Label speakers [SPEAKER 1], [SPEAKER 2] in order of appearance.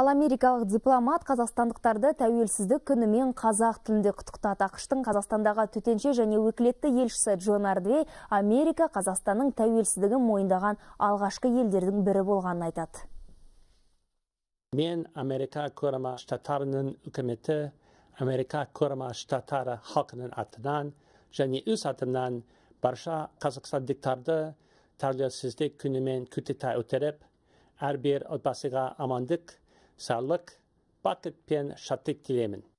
[SPEAKER 1] Ал америкалық дипломат қазақстандықтарды тәуелсіздік күнімен қазақ тілінде құттықтады. Ақштың Қазақстандағы төтенше және өкілетті елшісі Джон Ардвей Америка Қазақстанның тәуелсіздігін мойындаған алғашқы елдердің бірі болғанын айтады.
[SPEAKER 2] Мен Америка Құрама Штаттарының үкіметі, Америка Құрама Штаттары халқының атынан және өз атынан барша қазақстандықтарды тәуелсіздік күнімен күтіта отырып, әрбір отбасыға амандық сарлық бақыт пен шаттық тілеймін